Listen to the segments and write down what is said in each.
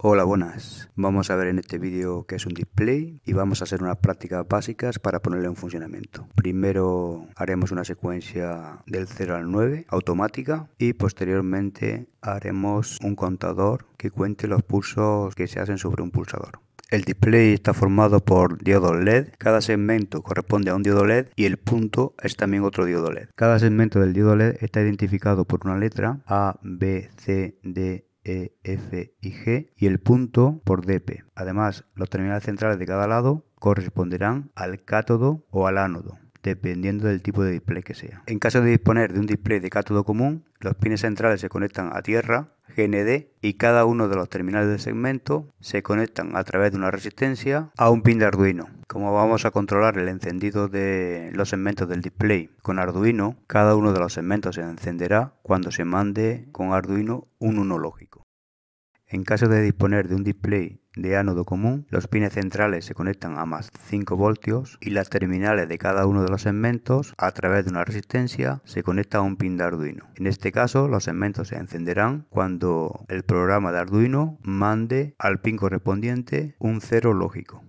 Hola, buenas. Vamos a ver en este vídeo qué es un display y vamos a hacer unas prácticas básicas para ponerle en funcionamiento. Primero haremos una secuencia del 0 al 9 automática y posteriormente haremos un contador que cuente los pulsos que se hacen sobre un pulsador. El display está formado por diodos LED, cada segmento corresponde a un diodo LED y el punto es también otro diodo LED. Cada segmento del diodo LED está identificado por una letra A, B, C, D, e, F y G y el punto por DP. Además, los terminales centrales de cada lado corresponderán al cátodo o al ánodo dependiendo del tipo de display que sea. En caso de disponer de un display de cátodo común, los pines centrales se conectan a tierra, GND, y cada uno de los terminales de segmento se conectan a través de una resistencia a un pin de Arduino. Como vamos a controlar el encendido de los segmentos del display con Arduino, cada uno de los segmentos se encenderá cuando se mande con Arduino un 1 lógico. En caso de disponer de un display de ánodo común, los pines centrales se conectan a más 5 voltios y las terminales de cada uno de los segmentos, a través de una resistencia, se conecta a un pin de Arduino. En este caso, los segmentos se encenderán cuando el programa de Arduino mande al pin correspondiente un cero lógico.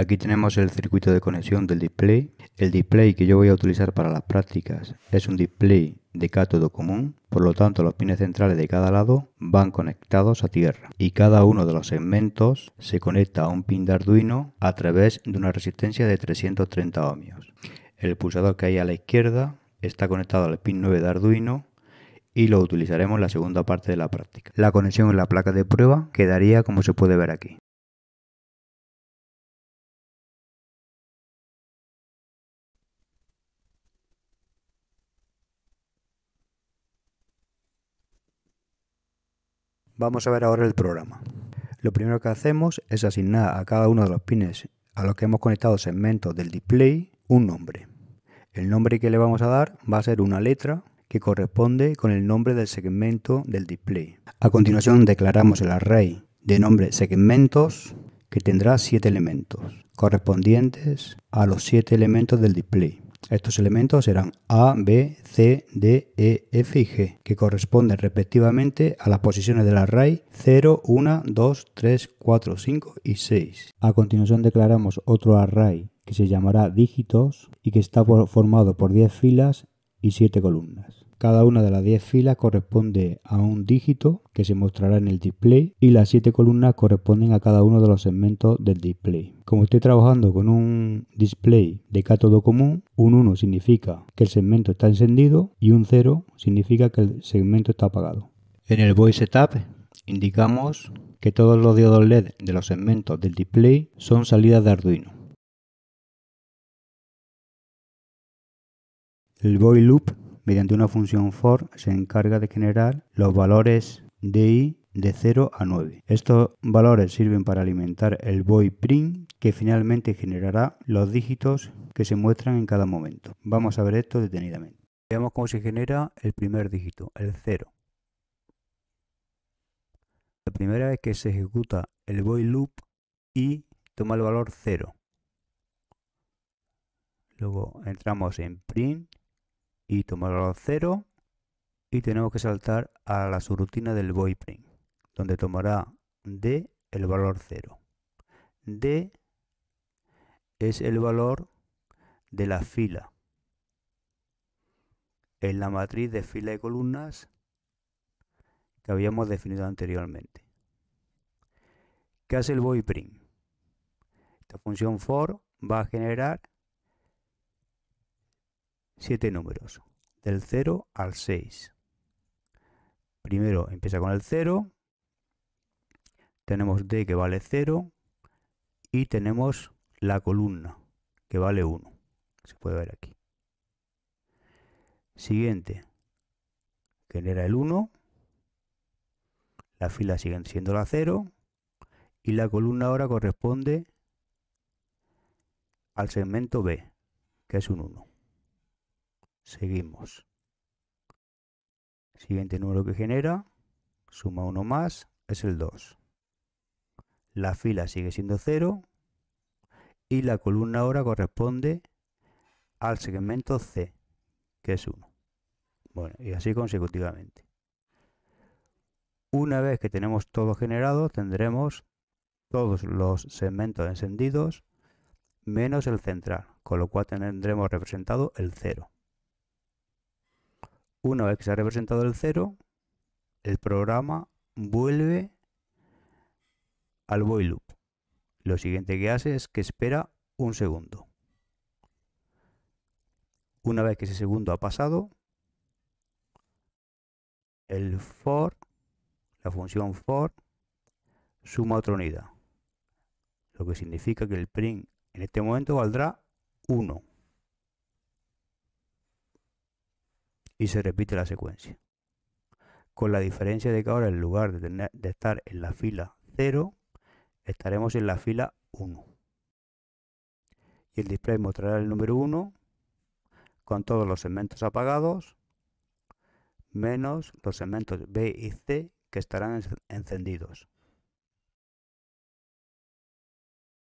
Aquí tenemos el circuito de conexión del display. El display que yo voy a utilizar para las prácticas es un display de cátodo común, por lo tanto los pines centrales de cada lado van conectados a tierra y cada uno de los segmentos se conecta a un pin de Arduino a través de una resistencia de 330 ohmios. El pulsador que hay a la izquierda está conectado al pin 9 de Arduino y lo utilizaremos en la segunda parte de la práctica. La conexión en la placa de prueba quedaría como se puede ver aquí. Vamos a ver ahora el programa. Lo primero que hacemos es asignar a cada uno de los pines a los que hemos conectado segmentos del display un nombre. El nombre que le vamos a dar va a ser una letra que corresponde con el nombre del segmento del display. A continuación declaramos el array de nombre segmentos que tendrá siete elementos correspondientes a los siete elementos del display. Estos elementos serán A, B, C, D, E, F y G, que corresponden respectivamente a las posiciones del array 0, 1, 2, 3, 4, 5 y 6. A continuación declaramos otro array que se llamará dígitos y que está formado por 10 filas y 7 columnas. Cada una de las 10 filas corresponde a un dígito que se mostrará en el display y las 7 columnas corresponden a cada uno de los segmentos del display. Como estoy trabajando con un display de cátodo común, un 1 significa que el segmento está encendido y un 0 significa que el segmento está apagado. En el Voice Setup indicamos que todos los diodos LED de los segmentos del display son salidas de Arduino. El Void Loop mediante una función for, se encarga de generar los valores de i de 0 a 9. Estos valores sirven para alimentar el void print que finalmente generará los dígitos que se muestran en cada momento. Vamos a ver esto detenidamente. Veamos cómo se genera el primer dígito, el 0. La primera vez que se ejecuta el void loop y toma el valor 0. Luego entramos en print y tomará al 0 y tenemos que saltar a la subrutina del print, donde tomará D el valor 0. D es el valor de la fila en la matriz de fila y columnas que habíamos definido anteriormente. ¿Qué hace el boyprint? Esta función for va a generar siete números, del 0 al 6. Primero empieza con el 0, tenemos D que vale 0 y tenemos la columna que vale 1. Se puede ver aquí. Siguiente, genera el 1, la fila sigue siendo la 0 y la columna ahora corresponde al segmento B, que es un 1 seguimos. Siguiente número que genera, suma uno más, es el 2. La fila sigue siendo 0 y la columna ahora corresponde al segmento C, que es 1. Bueno, y así consecutivamente. Una vez que tenemos todo generado, tendremos todos los segmentos encendidos menos el central, con lo cual tendremos representado el 0. Una vez que se ha representado el 0, el programa vuelve al void loop. Lo siguiente que hace es que espera un segundo. Una vez que ese segundo ha pasado, el for, la función for, suma otra unidad. Lo que significa que el print en este momento valdrá 1. y se repite la secuencia. Con la diferencia de que ahora en lugar de, estar en la fila 0, estaremos en la fila 1. Y el display mostrará el número 1 con todos los segmentos apagados, menos los segmentos B y C que estarán encendidos.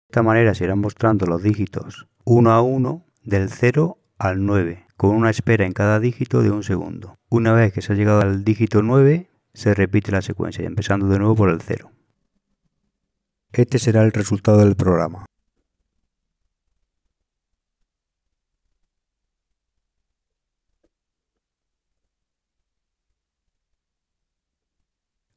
De esta manera se irán mostrando los dígitos 1 a 1 del 0 al 9 con una espera en cada dígito de un segundo. Una vez que se ha llegado al dígito 9, se repite la secuencia, empezando de nuevo por el 0. Este será el resultado del programa.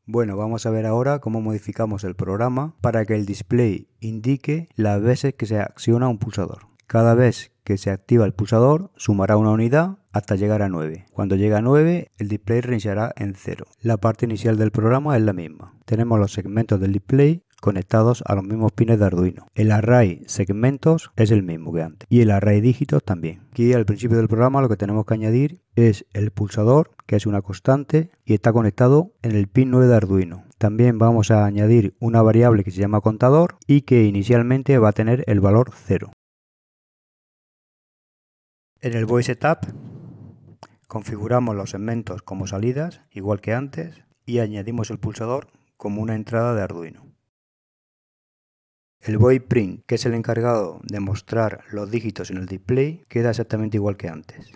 Bueno, vamos a ver ahora cómo modificamos el programa para que el display indique las veces que se acciona un pulsador. Cada vez que se activa el pulsador sumará una unidad hasta llegar a 9. Cuando llega a 9 el display reiniciará en 0. La parte inicial del programa es la misma. Tenemos los segmentos del display conectados a los mismos pines de Arduino. El array segmentos es el mismo que antes y el array dígitos también. Aquí al principio del programa lo que tenemos que añadir es el pulsador, que es una constante y está conectado en el pin 9 de Arduino. También vamos a añadir una variable que se llama contador y que inicialmente va a tener el valor 0. En el Void Setup configuramos los segmentos como salidas, igual que antes, y añadimos el pulsador como una entrada de Arduino. El Void Print, que es el encargado de mostrar los dígitos en el display, queda exactamente igual que antes.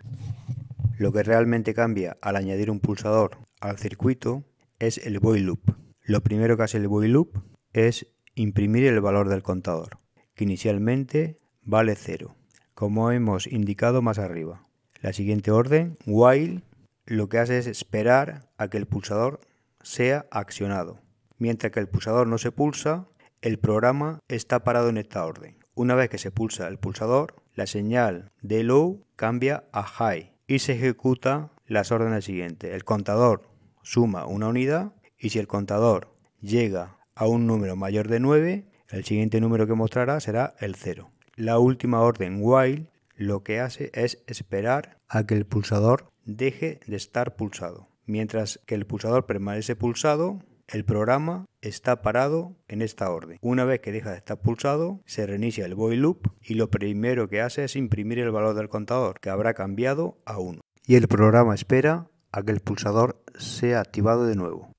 Lo que realmente cambia al añadir un pulsador al circuito es el Void Loop. Lo primero que hace el Void Loop es imprimir el valor del contador, que inicialmente vale cero como hemos indicado más arriba. La siguiente orden, while, lo que hace es esperar a que el pulsador sea accionado. Mientras que el pulsador no se pulsa, el programa está parado en esta orden. Una vez que se pulsa el pulsador, la señal de low cambia a high y se ejecuta las órdenes siguientes. El contador suma una unidad y si el contador llega a un número mayor de 9, el siguiente número que mostrará será el 0. La última orden while lo que hace es esperar a que el pulsador deje de estar pulsado. Mientras que el pulsador permanece pulsado, el programa está parado en esta orden. Una vez que deja de estar pulsado, se reinicia el void loop y lo primero que hace es imprimir el valor del contador, que habrá cambiado a 1. Y el programa espera a que el pulsador sea activado de nuevo.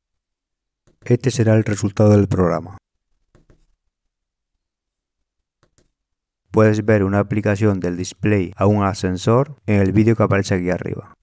Este será el resultado del programa. puedes ver una aplicación del display a un ascensor en el vídeo que aparece aquí arriba.